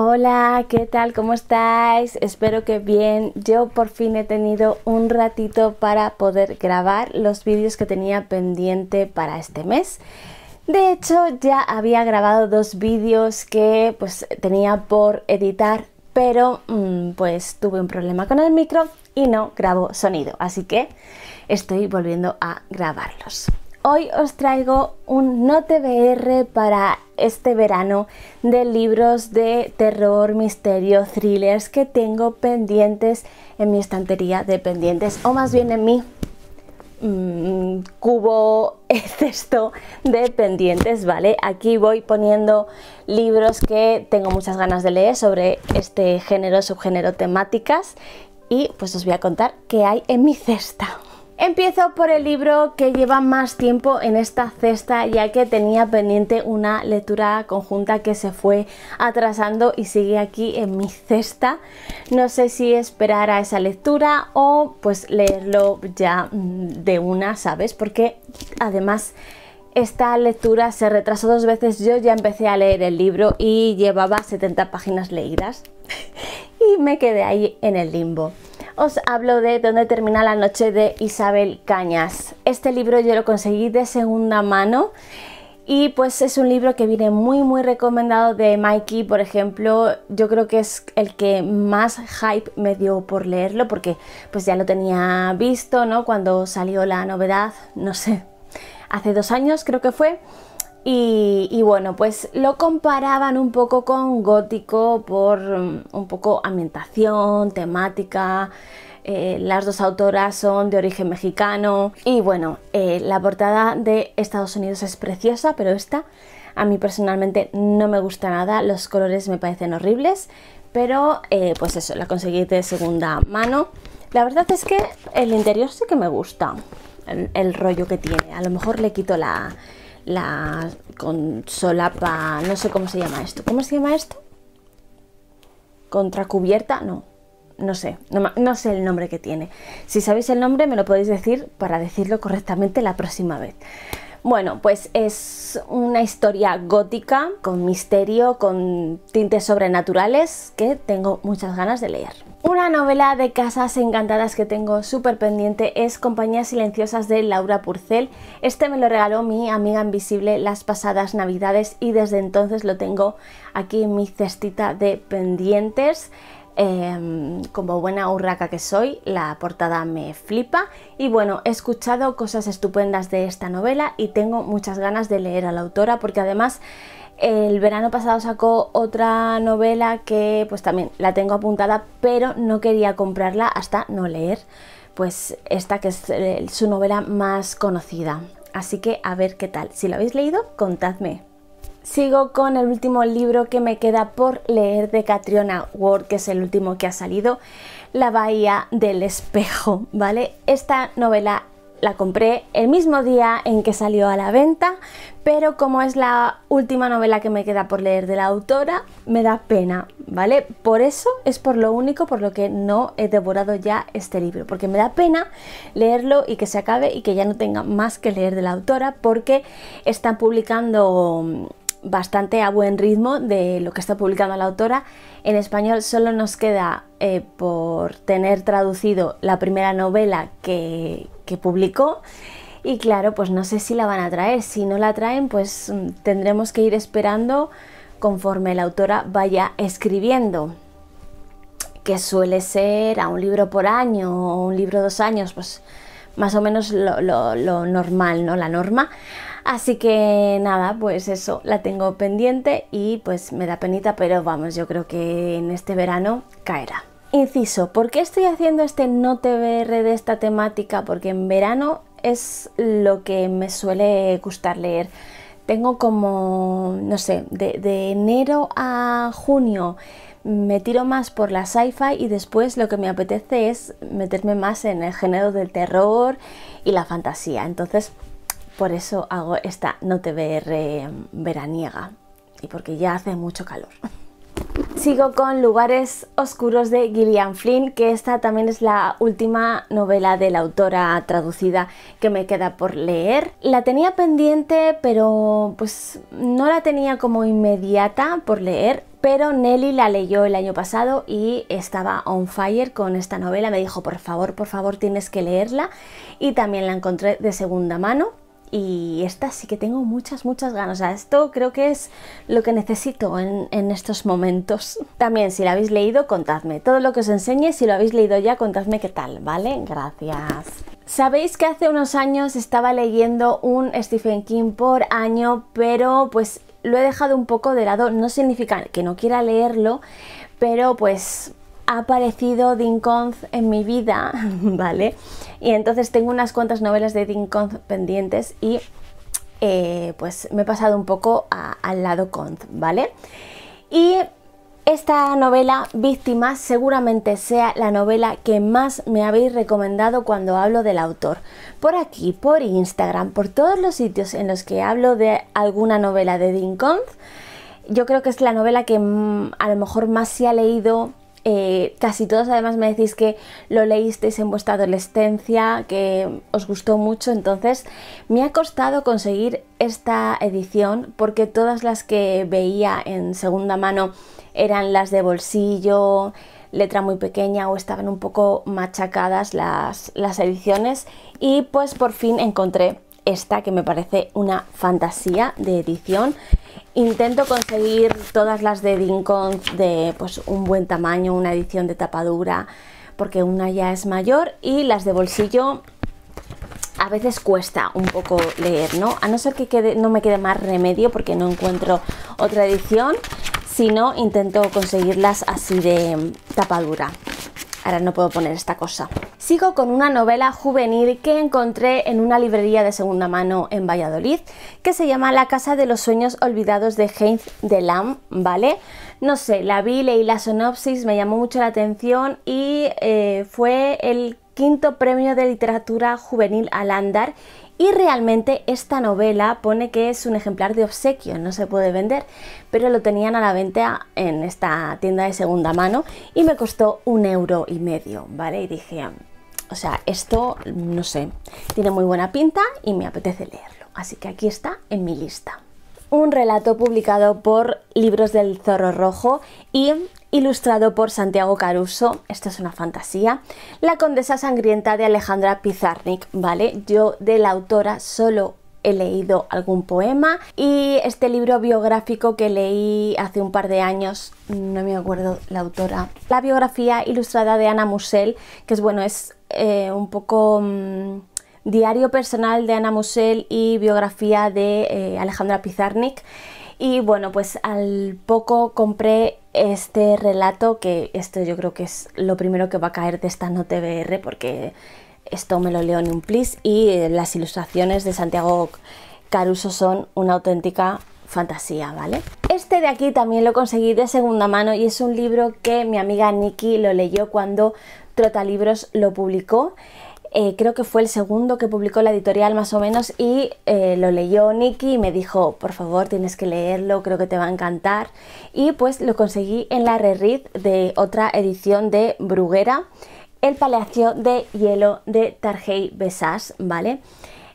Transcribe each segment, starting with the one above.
Hola, ¿qué tal? ¿Cómo estáis? Espero que bien. Yo por fin he tenido un ratito para poder grabar los vídeos que tenía pendiente para este mes. De hecho, ya había grabado dos vídeos que pues tenía por editar, pero mm, pues tuve un problema con el micro y no grabó sonido, así que estoy volviendo a grabarlos. Hoy os traigo un no TBR para este verano de libros de terror, misterio, thrillers que tengo pendientes en mi estantería de pendientes o más bien en mi mm, cubo cesto de pendientes, ¿vale? Aquí voy poniendo libros que tengo muchas ganas de leer sobre este género, subgénero, temáticas y pues os voy a contar qué hay en mi cesta. Empiezo por el libro que lleva más tiempo en esta cesta ya que tenía pendiente una lectura conjunta que se fue atrasando y sigue aquí en mi cesta. No sé si esperar a esa lectura o pues leerlo ya mm, de una, ¿sabes? Porque además esta lectura se retrasó dos veces. Yo ya empecé a leer el libro y llevaba 70 páginas leídas y me quedé ahí en el limbo os hablo de Dónde termina la noche de Isabel Cañas. Este libro yo lo conseguí de segunda mano y pues es un libro que viene muy muy recomendado de Mikey, por ejemplo, yo creo que es el que más hype me dio por leerlo porque pues ya lo tenía visto, ¿no? Cuando salió la novedad, no sé, hace dos años creo que fue. Y, bueno, pues lo comparaban un poco con gótico por mm, un poco ambientación, temática. Eh, las dos autoras son de origen mexicano. Y bueno, eh, la portada de Estados Unidos es preciosa, pero esta a mí personalmente no me gusta nada. Los colores me parecen horribles, pero eh, pues eso, la conseguí de segunda mano. La verdad es que el interior sí que me gusta, el rollo que tiene. A lo mejor le quito la la con solapa, no sé cómo se llama esto. ¿Cómo se llama esto? Contracubierta, no. No sé, no, no sé el nombre que tiene. Si sabéis el nombre me lo podéis decir para decirlo correctamente la próxima vez. Bueno, pues es una historia gótica con misterio, con tintes sobrenaturales que tengo muchas ganas de leer. Una novela de casas encantadas que tengo súper pendiente es Compañías Silenciosas de Laura Purcell. Este me lo regaló mi amiga invisible las pasadas navidades y desde entonces lo tengo aquí en mi cestita de pendientes. Em, como buena urraca que soy, la portada me flipa y bueno, he escuchado cosas estupendas de esta novela y tengo muchas ganas de leer a la autora porque además el verano pasado sacó otra novela que pues también la tengo apuntada, pero no quería comprarla hasta no leer pues esta que es eh, su novela más conocida. Así que a ver qué tal. Si lo habéis leído, contadme. Sigo con el último libro que me queda por leer de Catriona Ward, que es el último que ha salido, La Bahía del Espejo, ¿vale? Esta novela la compré el mismo día en que salió a la venta, pero como es la última novela que me queda por leer de la autora, me da pena, ¿vale? Por eso es por lo único por lo que no he devorado ya este libro, porque me da pena leerlo y que se acabe y que ya no tenga más que leer de la autora, porque están publicando bastante a buen ritmo de lo que está publicando la autora. En español solo nos queda eh, por tener traducido la primera novela que, publicó. Y claro, pues no sé si la van a traer. Si no la traen, pues mm, tendremos que ir esperando conforme la autora vaya escribiendo que suele ser a un libro por año o un libro dos años, pues más o menos lo, lo, normal, ¿no? La norma. Así que nada, pues eso, la tengo pendiente y pues me da penita, pero vamos, yo creo que en este verano caerá. Inciso, ¿por qué estoy haciendo este no TBR de esta temática? Porque en verano es lo que me suele gustar leer. Tengo como, no sé, de, enero a junio me tiro más por la sci-fi y después lo que me apetece es meterme más en el género del terror y la fantasía. Entonces, por eso hago esta no TBR veraniega y porque ya hace mucho calor. Sigo con Lugares Oscuros de Gillian Flynn, que esta también es la última novela de la autora traducida que me queda por leer. La tenía pendiente, pero pues no la tenía como inmediata por leer, pero Nelly la leyó el año pasado y estaba on fire con esta novela. Me dijo, por favor, por favor, tienes que leerla. Y también la encontré de segunda mano y esta sí que tengo muchas, muchas ganas. O esto creo que es lo que necesito en, en, estos momentos. También, si la habéis leído, contadme. Todo lo que os enseñe, si lo habéis leído ya, contadme qué tal, ¿vale? Gracias. Sabéis que hace unos años estaba leyendo un Stephen King por año, pero pues lo he dejado un poco de lado. No significa que no quiera leerlo, pero pues ha aparecido Dean en mi vida, ¿vale? Y entonces tengo unas cuantas novelas de Dean pendientes y eh, pues me he pasado un poco al lado Conz, ¿vale? Y esta novela, Víctimas, seguramente sea la novela que más me habéis recomendado cuando hablo del autor. Por aquí, por Instagram, por todos los sitios en los que hablo de alguna novela de Dean yo creo que es la novela que mm, a lo mejor más se ha leído, eh, casi todos además me decís que lo leísteis en vuestra adolescencia, que os gustó mucho, entonces me ha costado conseguir esta edición porque todas las que veía en segunda mano eran las de bolsillo, letra muy pequeña o estaban un poco machacadas las, las ediciones y pues por fin encontré esta que me parece una fantasía de edición. Intento conseguir todas las de Dincon de pues, un buen tamaño, una edición de tapadura, porque una ya es mayor y las de bolsillo a veces cuesta un poco leer, ¿no? A no ser que quede, no me quede más remedio porque no encuentro otra edición, sino intento conseguirlas así de tapadura. Ahora no puedo poner esta cosa. Sigo con una novela juvenil que encontré en una librería de segunda mano en Valladolid que se llama La Casa de los Sueños Olvidados de Heinz de ¿vale? No sé, la vi, leí la sonopsis, me llamó mucho la atención y eh, fue el quinto premio de literatura juvenil al andar y realmente esta novela pone que es un ejemplar de obsequio, no se puede vender, pero lo tenían a la venta en esta tienda de segunda mano y me costó un euro y medio, ¿vale? Y dije, o sea, esto, no sé, tiene muy buena pinta y me apetece leerlo. Así que aquí está en mi lista. Un relato publicado por Libros del Zorro Rojo y ilustrado por Santiago Caruso. Esta es una fantasía. La Condesa Sangrienta de Alejandra Pizarnik, ¿vale? Yo de la autora solo he leído algún poema y este libro biográfico que leí hace un par de años, no me acuerdo la autora, la biografía ilustrada de Ana Musel, que es bueno, es eh, un poco... Mm, diario personal de Ana Musel y biografía de eh, Alejandra Pizarnik. Y bueno, pues al poco compré este relato, que esto yo creo que es lo primero que va a caer de esta no TBR, porque esto me lo leo en un plis y eh, las ilustraciones de Santiago Caruso son una auténtica fantasía, ¿vale? Este de aquí también lo conseguí de segunda mano y es un libro que mi amiga Nikki lo leyó cuando Trotalibros lo publicó. Eh, creo que fue el segundo que publicó la editorial más o menos y eh, lo leyó Nicky y me dijo, por favor, tienes que leerlo, creo que te va a encantar. Y pues lo conseguí en la reread de otra edición de Bruguera el Palacio de Hielo de Tarjei Besas, ¿vale?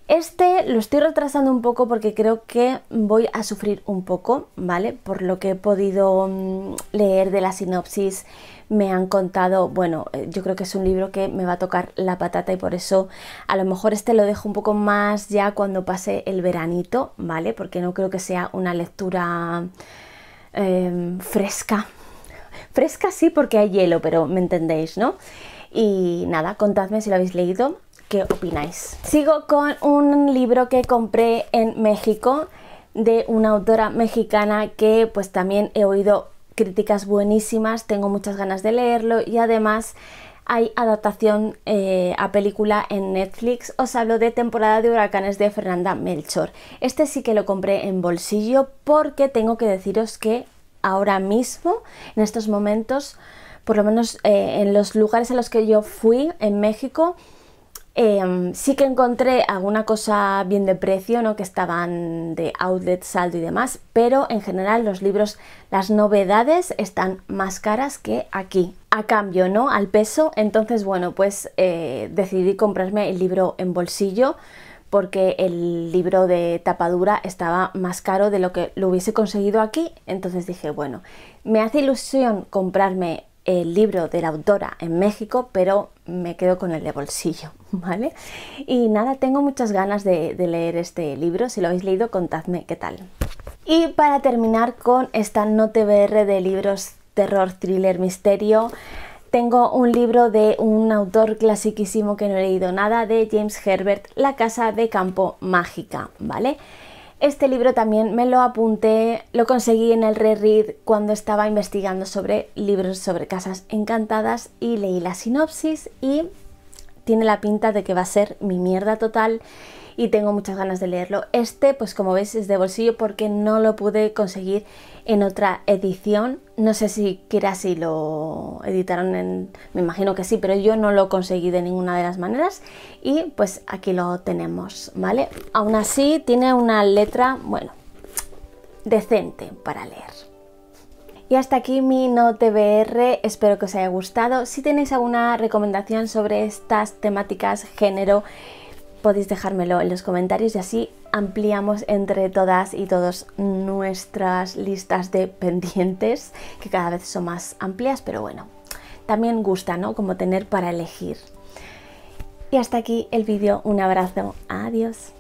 Este lo estoy retrasando un poco porque creo que voy a sufrir un poco, ¿vale? Por lo que he podido mm, leer de la sinopsis, me han contado, bueno, eh, yo creo que es un libro que me va a tocar la patata y por eso a lo mejor este lo dejo un poco más ya cuando pase el veranito, ¿vale? Porque no creo que sea una lectura em, fresca. Fresca sí porque hay hielo, pero me entendéis, ¿no? Y nada, contadme si lo habéis leído, qué opináis. Sigo con un libro que compré en México de una autora mexicana que pues también he oído críticas buenísimas, tengo muchas ganas de leerlo y además hay adaptación eh, a película en Netflix. Os hablo de temporada de huracanes de Fernanda Melchor. Este sí que lo compré en bolsillo porque tengo que deciros que ahora mismo, en estos momentos, por lo menos eh, en los lugares a los que yo fui en México, em, sí que encontré alguna cosa bien de precio, ¿no? que estaban de outlet, saldo y demás, pero en general los libros, las novedades están más caras que aquí, a cambio, ¿no? Al peso. Entonces, bueno, pues eh, decidí comprarme el libro en bolsillo porque el libro de tapadura estaba más caro de lo que lo hubiese conseguido aquí. Entonces dije, bueno, me hace ilusión comprarme el libro de la autora en México, pero me quedo con el de bolsillo, ¿vale? Y nada, tengo muchas ganas de, leer este libro. Si lo habéis leído, contadme qué tal. Y para terminar con esta note BR de libros terror, thriller, misterio, tengo un libro de un autor clasiquísimo que no he leído nada, de James Herbert, La Casa de Campo Mágica, ¿vale? Este libro también me lo apunté, lo conseguí en el reread cuando estaba investigando sobre libros sobre casas encantadas y leí la sinopsis y tiene la pinta de que va a ser mi mierda total y tengo muchas ganas de leerlo. Este, pues como veis, es de bolsillo porque no lo pude conseguir en otra edición. No sé si quizás si lo editaron en... me imagino que sí, pero yo no lo conseguí de ninguna de las maneras. Y pues aquí lo tenemos, ¿vale? Aún así tiene una letra, bueno, decente para leer. Y hasta aquí mi no TBR, espero que os haya gustado. Si tenéis alguna recomendación sobre estas temáticas, género, podéis dejármelo en los comentarios y así ampliamos entre todas y todos nuestras listas de pendientes, que cada vez son más amplias, pero bueno, también gusta, ¿no? Como tener para elegir. Y hasta aquí el vídeo, un abrazo, adiós.